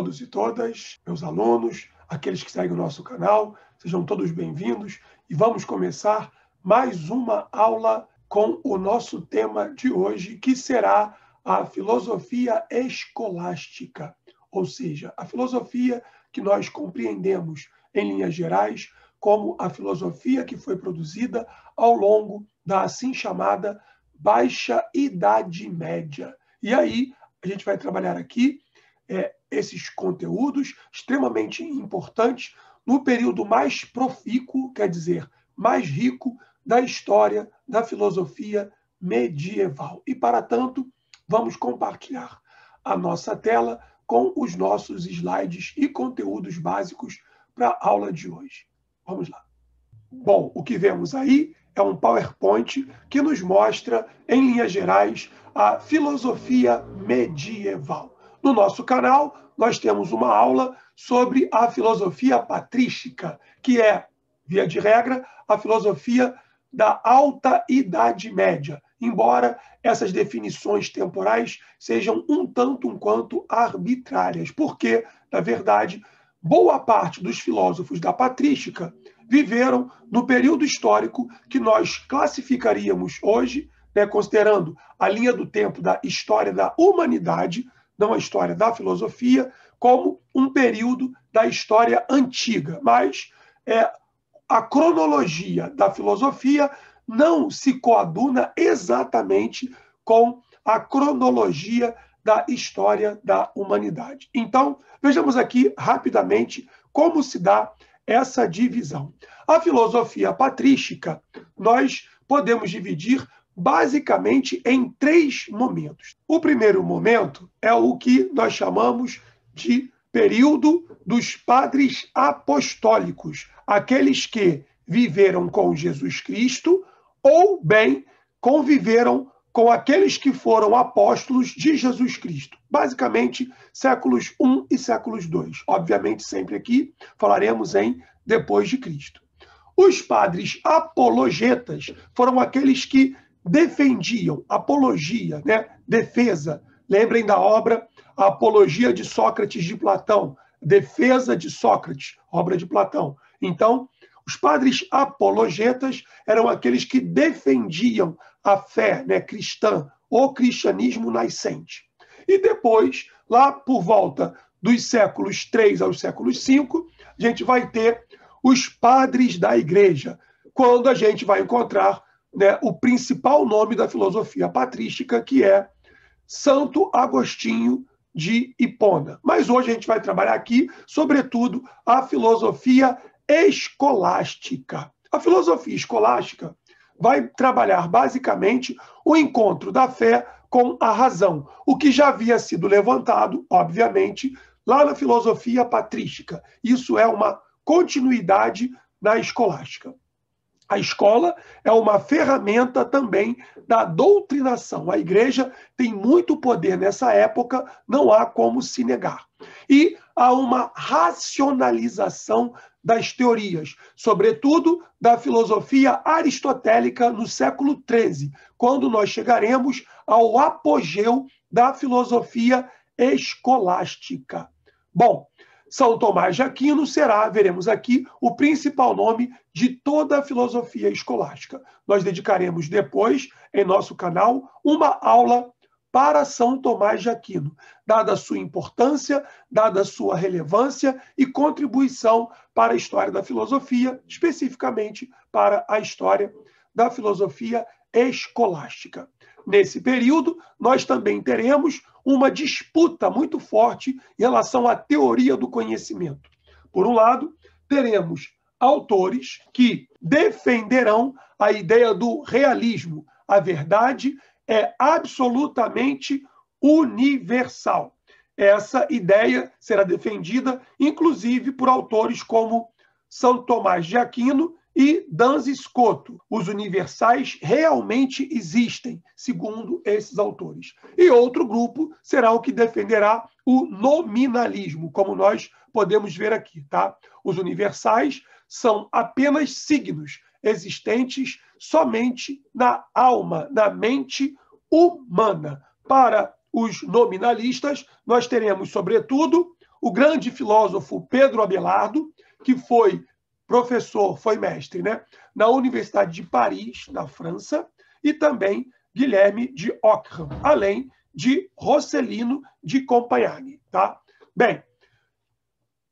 todos e todas, meus alunos, aqueles que seguem o nosso canal, sejam todos bem-vindos e vamos começar mais uma aula com o nosso tema de hoje, que será a filosofia escolástica, ou seja, a filosofia que nós compreendemos em linhas gerais como a filosofia que foi produzida ao longo da assim chamada Baixa Idade Média. E aí, a gente vai trabalhar aqui é, esses conteúdos extremamente importantes no período mais profícuo, quer dizer, mais rico da história da filosofia medieval. E, para tanto, vamos compartilhar a nossa tela com os nossos slides e conteúdos básicos para a aula de hoje. Vamos lá. Bom, o que vemos aí é um PowerPoint que nos mostra, em linhas gerais, a filosofia medieval. No nosso canal, nós temos uma aula sobre a filosofia patrística, que é, via de regra, a filosofia da alta Idade Média, embora essas definições temporais sejam um tanto um quanto arbitrárias, porque, na verdade, boa parte dos filósofos da patrística viveram no período histórico que nós classificaríamos hoje, né, considerando a linha do tempo da história da humanidade, não a história da filosofia, como um período da história antiga. Mas é, a cronologia da filosofia não se coaduna exatamente com a cronologia da história da humanidade. Então, vejamos aqui rapidamente como se dá essa divisão. A filosofia patrística nós podemos dividir basicamente em três momentos. O primeiro momento é o que nós chamamos de período dos padres apostólicos, aqueles que viveram com Jesus Cristo ou bem conviveram com aqueles que foram apóstolos de Jesus Cristo, basicamente séculos I e séculos II. Obviamente, sempre aqui falaremos em depois de Cristo. Os padres apologetas foram aqueles que defendiam apologia, né, defesa. Lembrem da obra A Apologia de Sócrates de Platão, Defesa de Sócrates, obra de Platão. Então, os padres apologetas eram aqueles que defendiam a fé né, cristã, o cristianismo nascente. E depois, lá por volta dos séculos 3 aos séculos 5, a gente vai ter os padres da igreja, quando a gente vai encontrar né, o principal nome da filosofia patrística, que é Santo Agostinho de Hipona. Mas hoje a gente vai trabalhar aqui, sobretudo, a filosofia escolástica. A filosofia escolástica vai trabalhar basicamente o encontro da fé com a razão, o que já havia sido levantado, obviamente, lá na filosofia patrística. Isso é uma continuidade na escolástica. A escola é uma ferramenta também da doutrinação. A igreja tem muito poder nessa época, não há como se negar. E há uma racionalização das teorias, sobretudo da filosofia aristotélica no século XIII, quando nós chegaremos ao apogeu da filosofia escolástica. Bom, são Tomás de Aquino será, veremos aqui, o principal nome de toda a filosofia escolástica. Nós dedicaremos depois, em nosso canal, uma aula para São Tomás de Aquino, dada a sua importância, dada a sua relevância e contribuição para a história da filosofia, especificamente para a história da filosofia escolástica. Nesse período, nós também teremos uma disputa muito forte em relação à teoria do conhecimento. Por um lado, teremos autores que defenderão a ideia do realismo. A verdade é absolutamente universal. Essa ideia será defendida, inclusive, por autores como São Tomás de Aquino e Danzi Scotto, os universais realmente existem, segundo esses autores. E outro grupo será o que defenderá o nominalismo, como nós podemos ver aqui, tá? Os universais são apenas signos existentes somente na alma, na mente humana. Para os nominalistas, nós teremos, sobretudo, o grande filósofo Pedro Abelardo, que foi professor, foi mestre, né? Na Universidade de Paris, na França, e também Guilherme de Ockham, além de Rosselino de Compagnani, tá? Bem,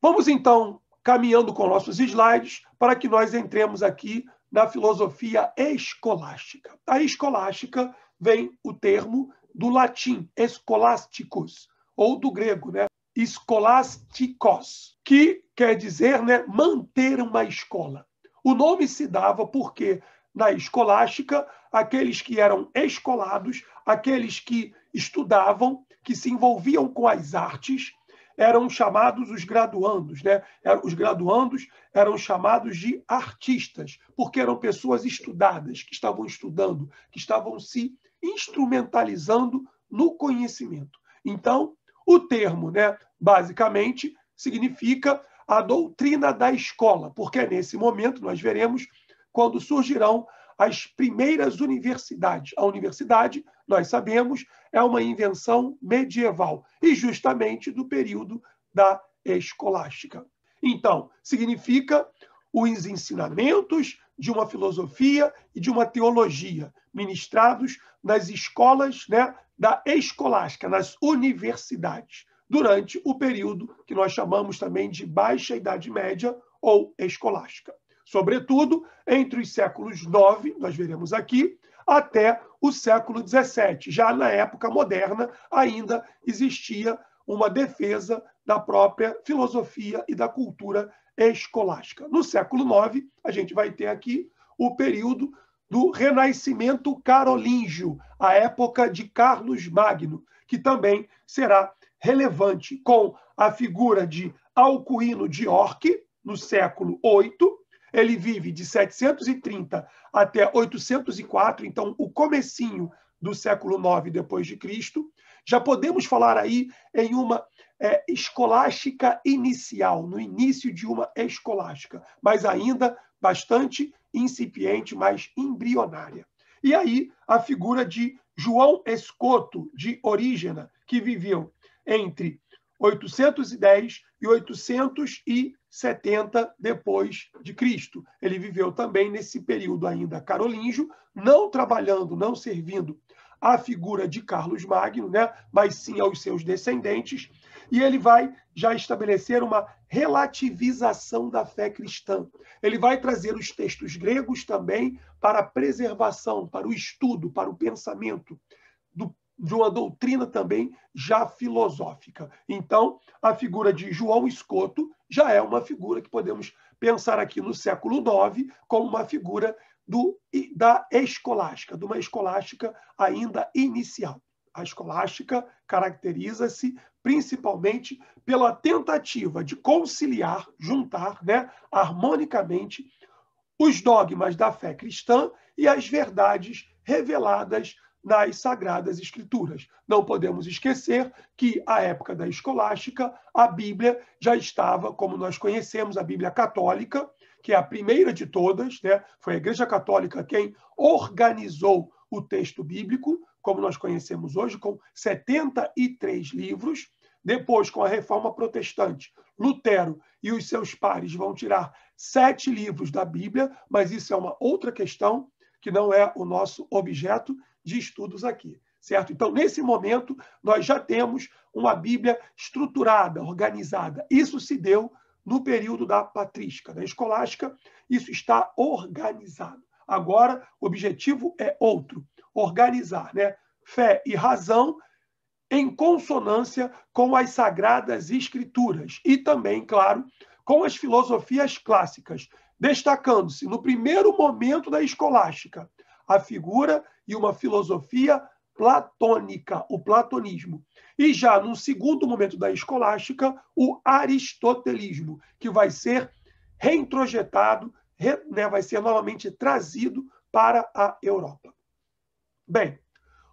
vamos então caminhando com nossos slides para que nós entremos aqui na filosofia escolástica. A escolástica vem o termo do latim, escolásticos, ou do grego, né? escolásticos, que quer dizer né, manter uma escola. O nome se dava porque, na escolástica, aqueles que eram escolados, aqueles que estudavam, que se envolviam com as artes, eram chamados os graduandos, né? Os graduandos eram chamados de artistas, porque eram pessoas estudadas, que estavam estudando, que estavam se instrumentalizando no conhecimento. Então, o termo, né, basicamente, significa a doutrina da escola, porque é nesse momento, nós veremos, quando surgirão as primeiras universidades. A universidade, nós sabemos, é uma invenção medieval e justamente do período da escolástica. Então, significa os ensinamentos de uma filosofia e de uma teologia ministrados nas escolas né, da escolástica nas universidades, durante o período que nós chamamos também de Baixa Idade Média ou escolástica. Sobretudo, entre os séculos IX, nós veremos aqui, até o século XVII. Já na época moderna, ainda existia uma defesa da própria filosofia e da cultura escolástica. No século IX, a gente vai ter aqui o período do renascimento carolíngio, a época de Carlos Magno, que também será relevante com a figura de Alcuíno de York, no século VIII. Ele vive de 730 até 804, então o comecinho do século IX depois de Cristo. Já podemos falar aí em uma é, escolástica inicial, no início de uma escolástica, mas ainda bastante incipiente, mas embrionária. E aí a figura de João Escoto de Orígena, que viveu entre 810 e 870 depois de Cristo. Ele viveu também nesse período ainda carolíngio, não trabalhando, não servindo à figura de Carlos Magno, né, mas sim aos seus descendentes e ele vai já estabelecer uma relativização da fé cristã. Ele vai trazer os textos gregos também para a preservação, para o estudo, para o pensamento do, de uma doutrina também já filosófica. Então, a figura de João Escoto já é uma figura que podemos pensar aqui no século IX como uma figura do, da escolástica, de uma escolástica ainda inicial. A escolástica caracteriza-se principalmente pela tentativa de conciliar, juntar né, harmonicamente os dogmas da fé cristã e as verdades reveladas nas Sagradas Escrituras. Não podemos esquecer que, à época da escolástica, a Bíblia já estava, como nós conhecemos, a Bíblia católica, que é a primeira de todas, né? foi a Igreja Católica quem organizou o texto bíblico, como nós conhecemos hoje, com 73 livros. Depois, com a reforma protestante, Lutero e os seus pares vão tirar sete livros da Bíblia, mas isso é uma outra questão que não é o nosso objeto de estudos aqui, certo? Então, nesse momento, nós já temos uma Bíblia estruturada, organizada. Isso se deu no período da patrística, da escolástica, isso está organizado. Agora, o objetivo é outro, organizar, né? Fé e razão em consonância com as sagradas escrituras e também, claro, com as filosofias clássicas, destacando-se no primeiro momento da escolástica a figura e uma filosofia platônica, o platonismo. E já no segundo momento da escolástica, o aristotelismo, que vai ser reintrojetado, re, né, vai ser novamente trazido para a Europa. Bem,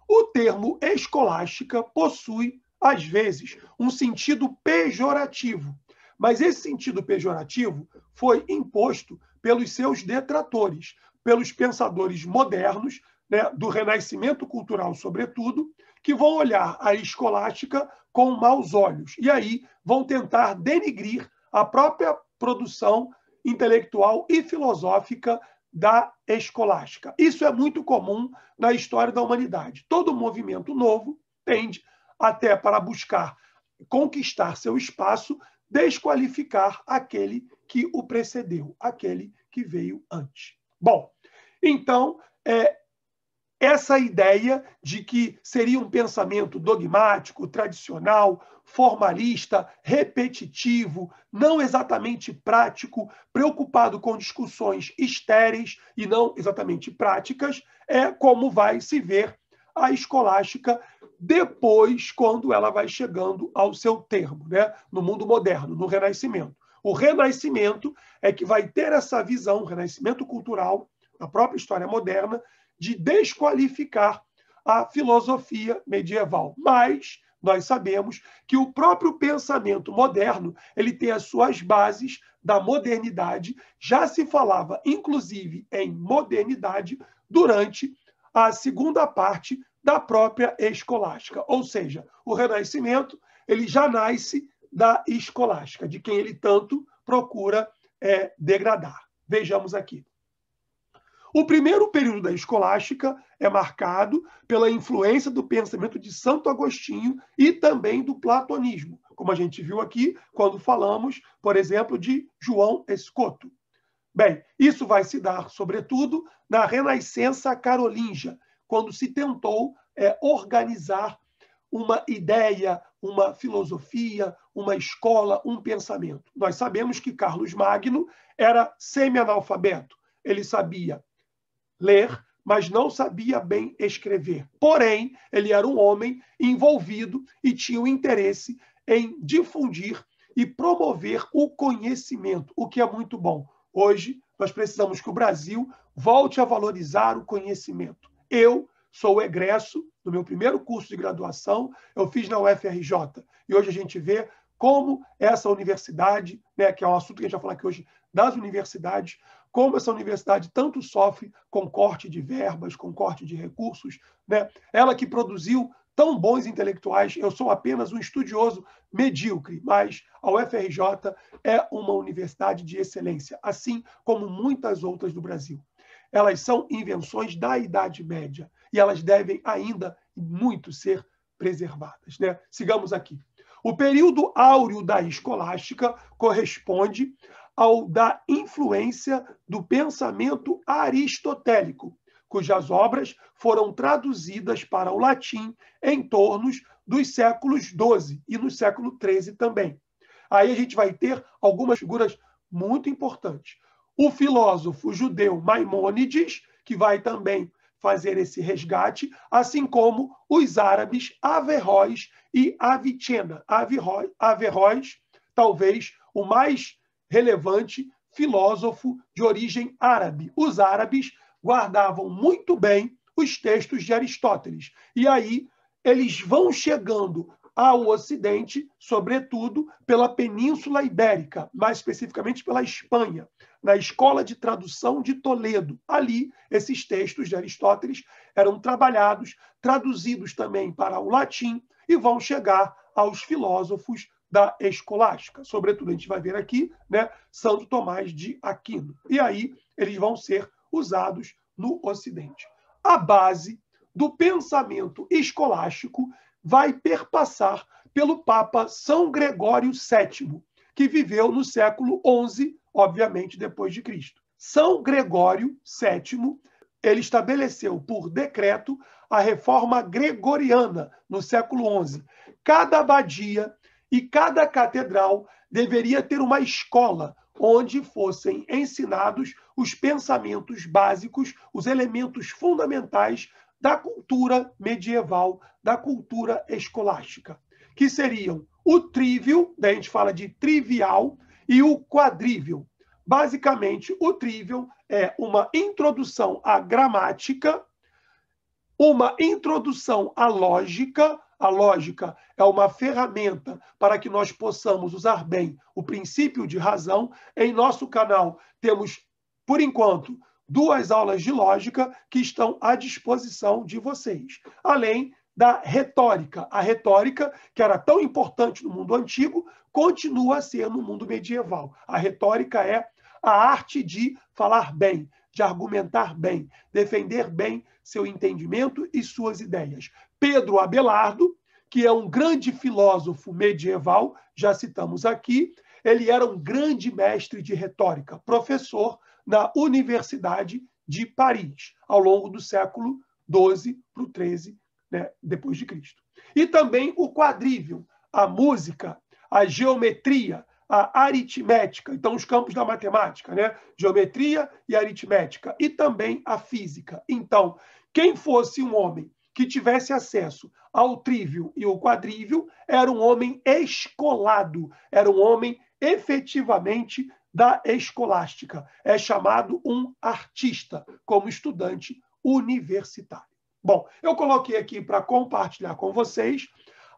o termo escolástica possui, às vezes, um sentido pejorativo, mas esse sentido pejorativo foi imposto pelos seus detratores, pelos pensadores modernos, né, do renascimento cultural, sobretudo, que vão olhar a escolástica com maus olhos e aí vão tentar denigrir a própria produção intelectual e filosófica da escolástica. Isso é muito comum na história da humanidade. Todo movimento novo tende, até para buscar conquistar seu espaço, desqualificar aquele que o precedeu, aquele que veio antes. Bom, então, é, essa ideia de que seria um pensamento dogmático, tradicional, formalista, repetitivo, não exatamente prático, preocupado com discussões estéreis e não exatamente práticas, é como vai se ver a escolástica depois, quando ela vai chegando ao seu termo, né? no mundo moderno, no Renascimento. O Renascimento é que vai ter essa visão, o Renascimento cultural, a própria história moderna, de desqualificar a filosofia medieval. Mas nós sabemos que o próprio pensamento moderno ele tem as suas bases da modernidade. Já se falava, inclusive, em modernidade durante a segunda parte da própria escolástica. Ou seja, o Renascimento ele já nasce da escolástica, de quem ele tanto procura é, degradar. Vejamos aqui. O primeiro período da escolástica é marcado pela influência do pensamento de Santo Agostinho e também do platonismo, como a gente viu aqui quando falamos, por exemplo, de João Escoto. Bem, isso vai se dar, sobretudo, na Renascença Carolíngia, quando se tentou é, organizar uma ideia, uma filosofia, uma escola, um pensamento. Nós sabemos que Carlos Magno era semi-analfabeto. Ele sabia ler, mas não sabia bem escrever. Porém, ele era um homem envolvido e tinha o um interesse em difundir e promover o conhecimento, o que é muito bom. Hoje, nós precisamos que o Brasil volte a valorizar o conhecimento. Eu sou o egresso do meu primeiro curso de graduação, eu fiz na UFRJ. E hoje a gente vê como essa universidade, né, que é um assunto que a gente vai falar aqui hoje, das universidades, como essa universidade tanto sofre com corte de verbas, com corte de recursos. Né? Ela que produziu tão bons intelectuais, eu sou apenas um estudioso medíocre, mas a UFRJ é uma universidade de excelência, assim como muitas outras do Brasil. Elas são invenções da Idade Média e elas devem ainda muito ser preservadas. Né? Sigamos aqui. O período áureo da escolástica corresponde ao da influência do pensamento aristotélico, cujas obras foram traduzidas para o latim em torno dos séculos XII e no século XIII também. Aí a gente vai ter algumas figuras muito importantes. O filósofo judeu Maimônides, que vai também fazer esse resgate, assim como os árabes Averroes e Avicena. Averroes, Averroes talvez o mais relevante filósofo de origem árabe. Os árabes guardavam muito bem os textos de Aristóteles. E aí eles vão chegando ao Ocidente, sobretudo pela Península Ibérica, mais especificamente pela Espanha, na Escola de Tradução de Toledo. Ali, esses textos de Aristóteles eram trabalhados, traduzidos também para o latim e vão chegar aos filósofos da escolástica. Sobretudo, a gente vai ver aqui né, Santo Tomás de Aquino. E aí eles vão ser usados no Ocidente. A base do pensamento escolástico vai perpassar pelo Papa São Gregório VII, que viveu no século XI, obviamente depois de Cristo. São Gregório VII ele estabeleceu por decreto a reforma gregoriana no século XI. Cada abadia e cada catedral deveria ter uma escola onde fossem ensinados os pensamentos básicos, os elementos fundamentais da cultura medieval, da cultura escolástica, que seriam o trívio, daí a gente fala de trivial, e o quadrívio. Basicamente, o trívio é uma introdução à gramática, uma introdução à lógica, a lógica é uma ferramenta para que nós possamos usar bem o princípio de razão. Em nosso canal temos, por enquanto, duas aulas de lógica que estão à disposição de vocês, além da retórica. A retórica, que era tão importante no mundo antigo, continua a ser no mundo medieval. A retórica é a arte de falar bem, de argumentar bem, defender bem seu entendimento e suas ideias. Pedro Abelardo, que é um grande filósofo medieval, já citamos aqui. Ele era um grande mestre de retórica, professor na Universidade de Paris, ao longo do século 12 para o 13 né, depois de Cristo. E também o quadrívio, a música, a geometria, a aritmética, então os campos da matemática, né? Geometria e aritmética, e também a física. Então, quem fosse um homem que tivesse acesso ao trívio e ao quadrívio era um homem escolado, era um homem efetivamente da escolástica. É chamado um artista, como estudante universitário. Bom, eu coloquei aqui para compartilhar com vocês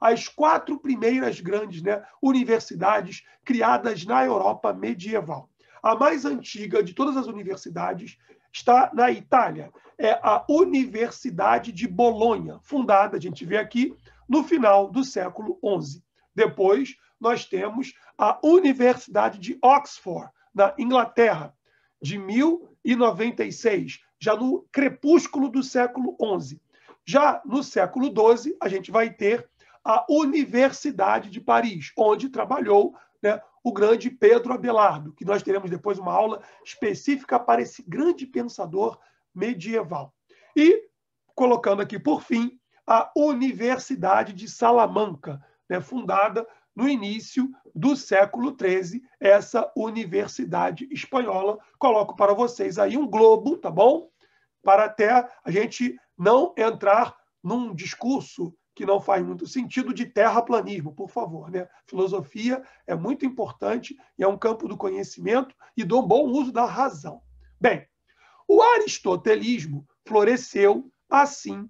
as quatro primeiras grandes né, universidades criadas na Europa medieval. A mais antiga de todas as universidades está na Itália. É a Universidade de Bolonha, fundada, a gente vê aqui, no final do século XI. Depois, nós temos a Universidade de Oxford, na Inglaterra, de 1096, já no crepúsculo do século XI. Já no século XII, a gente vai ter a Universidade de Paris, onde trabalhou né, o grande Pedro Abelardo, que nós teremos depois uma aula específica para esse grande pensador medieval. E, colocando aqui por fim, a Universidade de Salamanca, né, fundada no início do século XIII, essa universidade espanhola. Coloco para vocês aí um globo, tá bom? Para até a gente não entrar num discurso que não faz muito sentido de terraplanismo, por favor. Né? Filosofia é muito importante e é um campo do conhecimento e do bom uso da razão. Bem, o aristotelismo floresceu, assim,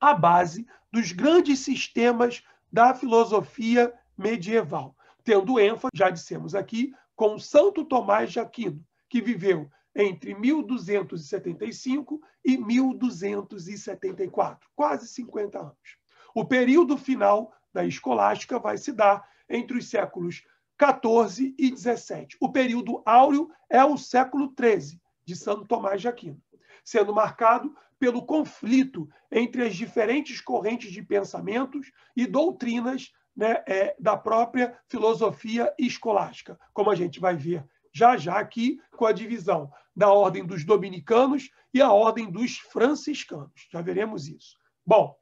a base dos grandes sistemas da filosofia medieval, tendo ênfase, já dissemos aqui, com Santo Tomás de Aquino, que viveu entre 1275 e 1274, quase 50 anos. O período final da escolástica vai se dar entre os séculos 14 e 17. O período áureo é o século 13 de Santo Tomás de Aquino, sendo marcado pelo conflito entre as diferentes correntes de pensamentos e doutrinas né, é, da própria filosofia escolástica, como a gente vai ver já já aqui com a divisão da ordem dos dominicanos e a ordem dos franciscanos. Já veremos isso. Bom,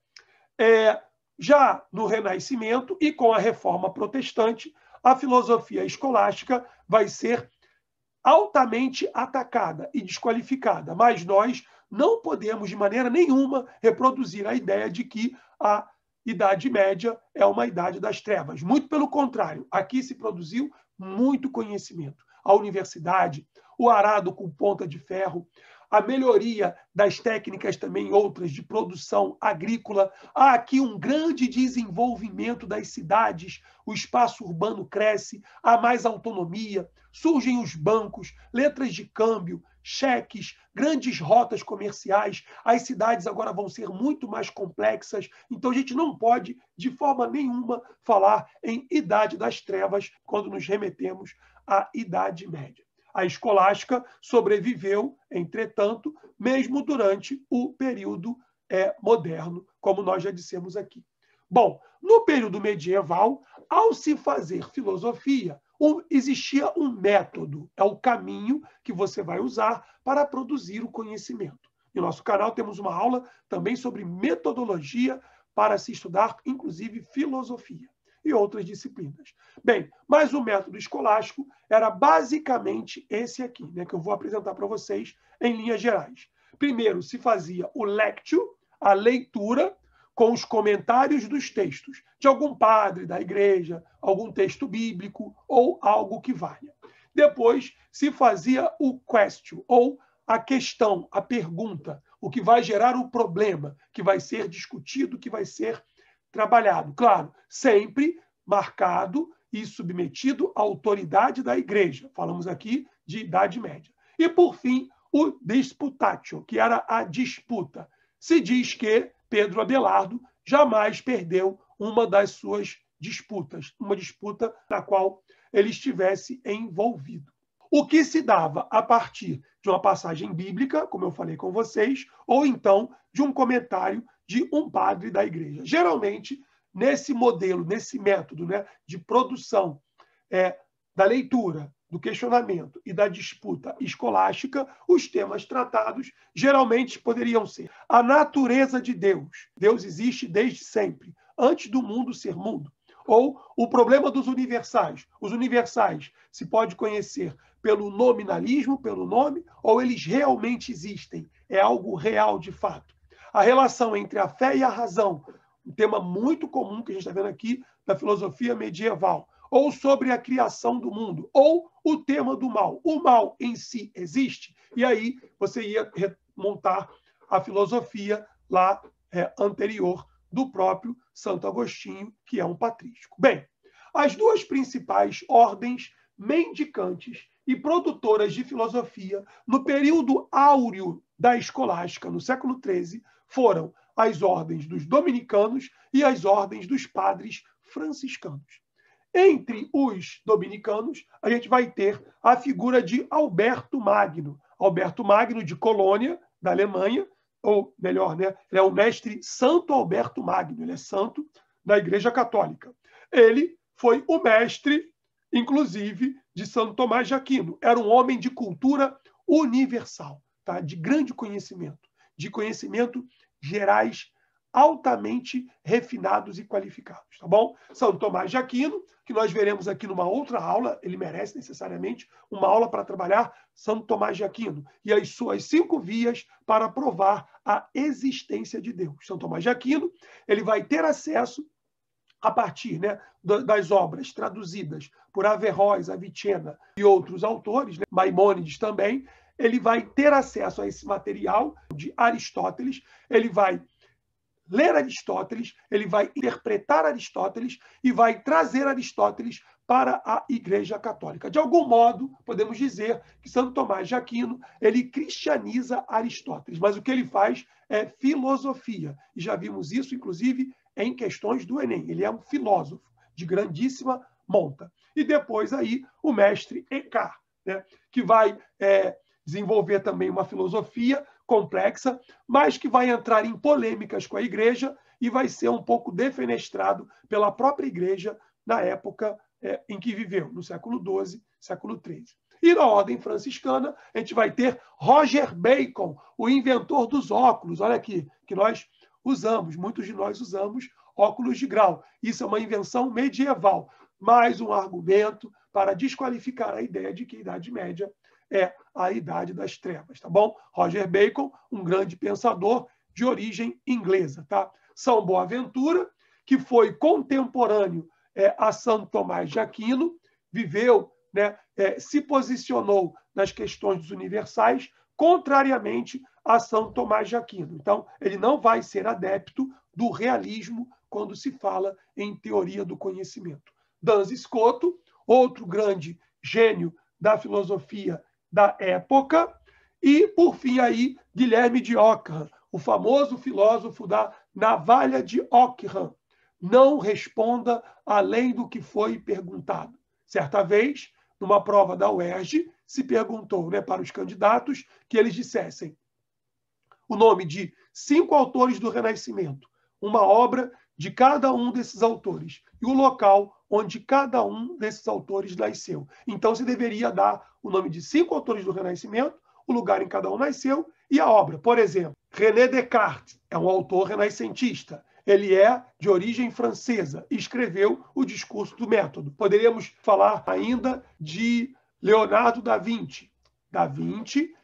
é, já no Renascimento e com a Reforma Protestante, a filosofia escolástica vai ser altamente atacada e desqualificada, mas nós não podemos de maneira nenhuma reproduzir a ideia de que a Idade Média é uma idade das trevas. Muito pelo contrário, aqui se produziu muito conhecimento a universidade, o arado com ponta de ferro, a melhoria das técnicas também outras de produção agrícola. Há aqui um grande desenvolvimento das cidades, o espaço urbano cresce, há mais autonomia, surgem os bancos, letras de câmbio, cheques, grandes rotas comerciais. As cidades agora vão ser muito mais complexas, então a gente não pode, de forma nenhuma, falar em idade das trevas quando nos remetemos a Idade Média. A escolástica sobreviveu, entretanto, mesmo durante o período é, moderno, como nós já dissemos aqui. Bom, no período medieval, ao se fazer filosofia, um, existia um método, é o caminho que você vai usar para produzir o conhecimento. No nosso canal temos uma aula também sobre metodologia para se estudar, inclusive filosofia e outras disciplinas. Bem, mas o método escolástico era basicamente esse aqui, né, que eu vou apresentar para vocês em linhas gerais. Primeiro se fazia o lectio, a leitura, com os comentários dos textos, de algum padre da igreja, algum texto bíblico ou algo que valha. Depois se fazia o question, ou a questão, a pergunta, o que vai gerar o problema, que vai ser discutido, que vai ser trabalhado, claro, sempre marcado e submetido à autoridade da Igreja. Falamos aqui de Idade Média. E, por fim, o disputatio, que era a disputa. Se diz que Pedro Abelardo jamais perdeu uma das suas disputas, uma disputa na qual ele estivesse envolvido o que se dava a partir de uma passagem bíblica, como eu falei com vocês, ou então de um comentário de um padre da igreja. Geralmente, nesse modelo, nesse método né, de produção é, da leitura, do questionamento e da disputa escolástica, os temas tratados geralmente poderiam ser a natureza de Deus. Deus existe desde sempre, antes do mundo ser mundo ou o problema dos universais. Os universais se pode conhecer pelo nominalismo, pelo nome, ou eles realmente existem? É algo real de fato. A relação entre a fé e a razão, um tema muito comum que a gente está vendo aqui da filosofia medieval, ou sobre a criação do mundo, ou o tema do mal. O mal em si existe, e aí você ia montar a filosofia lá é, anterior do próprio Santo Agostinho, que é um patrístico. Bem, as duas principais ordens mendicantes e produtoras de filosofia no período áureo da escolástica, no século XIII, foram as ordens dos dominicanos e as ordens dos padres franciscanos. Entre os dominicanos, a gente vai ter a figura de Alberto Magno. Alberto Magno, de Colônia, da Alemanha, ou melhor, né, ele é o mestre Santo Alberto Magno, ele é santo da Igreja Católica. Ele foi o mestre inclusive de Santo Tomás de Aquino. Era um homem de cultura universal, tá? de grande conhecimento, de conhecimento gerais altamente refinados e qualificados, tá bom? Santo Tomás de Aquino, que nós veremos aqui numa outra aula, ele merece necessariamente uma aula para trabalhar Santo Tomás de Aquino e as suas cinco vias para provar a existência de Deus. Santo Tomás de Aquino, ele vai ter acesso a partir né, das obras traduzidas por Averroes, Avicenna e outros autores, né, Maimônides também, ele vai ter acesso a esse material de Aristóteles, ele vai ler Aristóteles, ele vai interpretar Aristóteles e vai trazer Aristóteles para a Igreja Católica. De algum modo, podemos dizer que Santo Tomás de Aquino, ele cristianiza Aristóteles, mas o que ele faz é filosofia. E já vimos isso, inclusive, é em questões do Enem. Ele é um filósofo de grandíssima monta. E depois aí o mestre Eckhart, né, que vai é, desenvolver também uma filosofia complexa, mas que vai entrar em polêmicas com a igreja e vai ser um pouco defenestrado pela própria igreja na época é, em que viveu, no século XII, século XIII. E na ordem franciscana, a gente vai ter Roger Bacon, o inventor dos óculos. Olha aqui, que nós usamos, muitos de nós usamos óculos de grau. Isso é uma invenção medieval. Mais um argumento para desqualificar a ideia de que a Idade Média é a Idade das Trevas, tá bom? Roger Bacon, um grande pensador de origem inglesa, tá? São Boaventura, que foi contemporâneo é, a Santo Tomás de Aquino, viveu, né, é, se posicionou nas questões dos universais, contrariamente a São Tomás de Aquino. Então, ele não vai ser adepto do realismo quando se fala em teoria do conhecimento. Danz Scotto, outro grande gênio da filosofia da época, e, por fim, aí, Guilherme de Ockham, o famoso filósofo da navalha de Ockham. Não responda além do que foi perguntado. Certa vez, numa prova da UERJ, se perguntou né, para os candidatos que eles dissessem o nome de cinco autores do Renascimento, uma obra de cada um desses autores e o local onde cada um desses autores nasceu. Então, se deveria dar o nome de cinco autores do Renascimento, o lugar em cada um nasceu e a obra. Por exemplo, René Descartes é um autor renascentista. Ele é de origem francesa e escreveu o Discurso do Método. Poderíamos falar ainda de Leonardo da Vinci. Da Vinci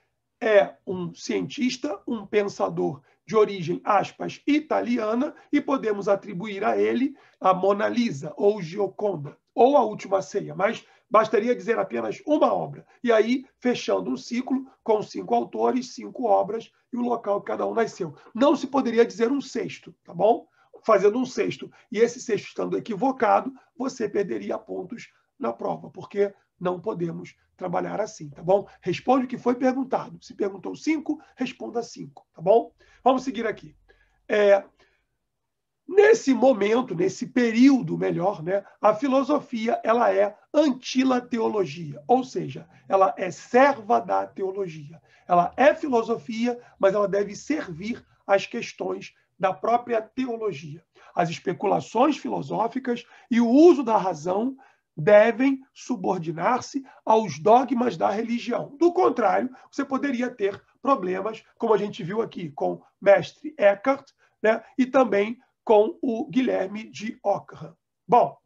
é um cientista, um pensador de origem, aspas, italiana, e podemos atribuir a ele a Mona Lisa ou Gioconda, ou a Última Ceia, mas bastaria dizer apenas uma obra. E aí, fechando um ciclo com cinco autores, cinco obras e o local que cada um nasceu. Não se poderia dizer um sexto, tá bom? Fazendo um sexto, e esse sexto estando equivocado, você perderia pontos na prova, porque não podemos trabalhar assim, tá bom? Responde o que foi perguntado. Se perguntou cinco, responda cinco, tá bom? Vamos seguir aqui. É, nesse momento, nesse período melhor, né, a filosofia ela é antilateologia, ou seja, ela é serva da teologia. Ela é filosofia, mas ela deve servir às questões da própria teologia. As especulações filosóficas e o uso da razão devem subordinar-se aos dogmas da religião. Do contrário, você poderia ter problemas, como a gente viu aqui com mestre Eckhart né, e também com o Guilherme de Ockham. Bom,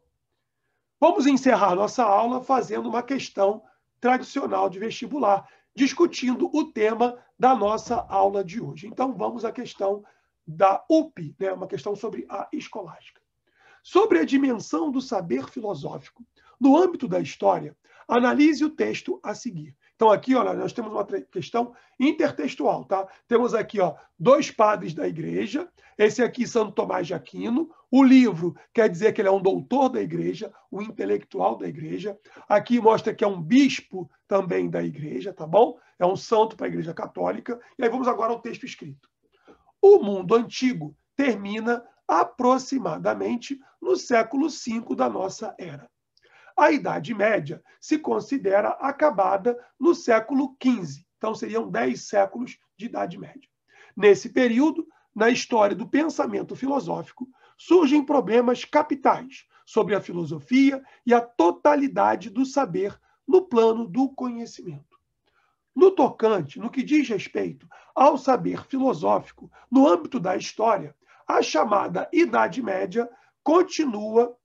vamos encerrar nossa aula fazendo uma questão tradicional de vestibular, discutindo o tema da nossa aula de hoje. Então, vamos à questão da UP, né, uma questão sobre a escolástica. Sobre a dimensão do saber filosófico, no âmbito da história, analise o texto a seguir. Então, aqui, olha, nós temos uma questão intertextual, tá? Temos aqui, ó, dois padres da igreja, esse aqui, Santo Tomás de Aquino, o livro quer dizer que ele é um doutor da igreja, um intelectual da igreja, aqui mostra que é um bispo também da igreja, tá bom? É um santo para a igreja católica. E aí vamos agora ao texto escrito. O mundo antigo termina aproximadamente no século V da nossa era. A Idade Média se considera acabada no século XV, então seriam dez séculos de Idade Média. Nesse período, na história do pensamento filosófico, surgem problemas capitais sobre a filosofia e a totalidade do saber no plano do conhecimento. No tocante, no que diz respeito ao saber filosófico, no âmbito da história, a chamada Idade Média continua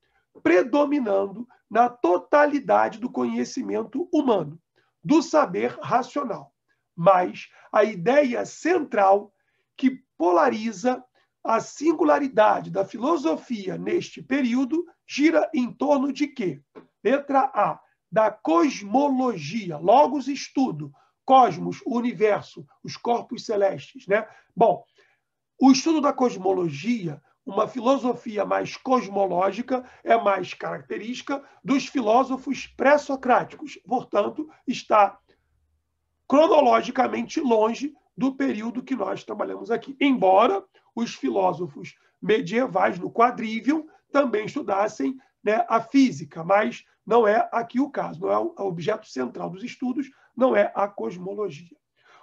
predominando na totalidade do conhecimento humano, do saber racional, mas a ideia central que polariza a singularidade da filosofia neste período gira em torno de quê? Letra A, da cosmologia, logos estudo, cosmos, universo, os corpos celestes, né? Bom, o estudo da cosmologia uma filosofia mais cosmológica é mais característica dos filósofos pré-socráticos, portanto, está cronologicamente longe do período que nós trabalhamos aqui. Embora os filósofos medievais no quadrivium também estudassem né, a física, mas não é aqui o caso, não é, é o objeto central dos estudos, não é a cosmologia.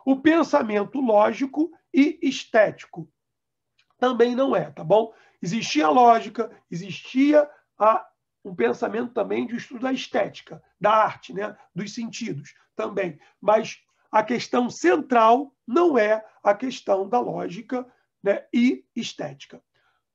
O pensamento lógico e estético também não é, tá bom? Existia a lógica, existia a, um pensamento também de estudo da estética, da arte, né? dos sentidos também. Mas a questão central não é a questão da lógica né? e estética.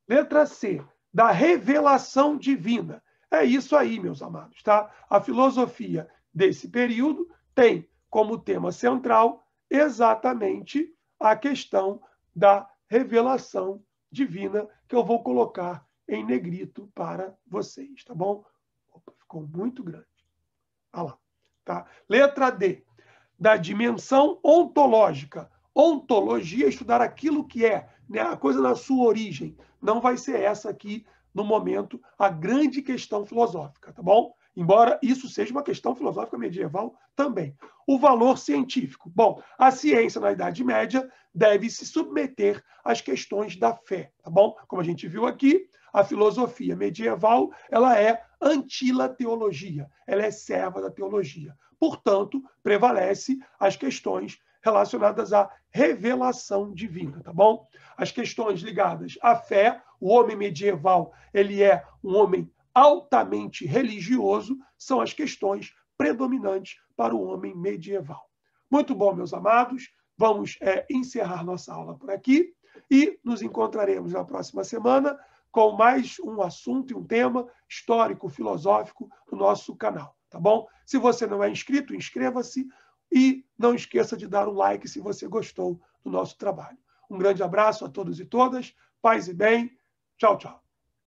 Letra C, da revelação divina. É isso aí, meus amados, tá? A filosofia desse período tem como tema central exatamente a questão da revelação divina que eu vou colocar em negrito para vocês, tá bom? Opa, ficou muito grande. Olha lá, tá? Letra D, da dimensão ontológica. Ontologia estudar aquilo que é, né? a coisa na sua origem. Não vai ser essa aqui, no momento, a grande questão filosófica, tá bom? embora isso seja uma questão filosófica medieval também. O valor científico. Bom, a ciência na Idade Média deve se submeter às questões da fé, tá bom? Como a gente viu aqui, a filosofia medieval, ela é antilateologia, ela é serva da teologia. Portanto, prevalece as questões relacionadas à revelação divina, tá bom? As questões ligadas à fé, o homem medieval, ele é um homem altamente religioso são as questões predominantes para o homem medieval. Muito bom, meus amados. Vamos é, encerrar nossa aula por aqui e nos encontraremos na próxima semana com mais um assunto e um tema histórico, filosófico do nosso canal, tá bom? Se você não é inscrito, inscreva-se e não esqueça de dar um like se você gostou do nosso trabalho. Um grande abraço a todos e todas, paz e bem. Tchau, tchau.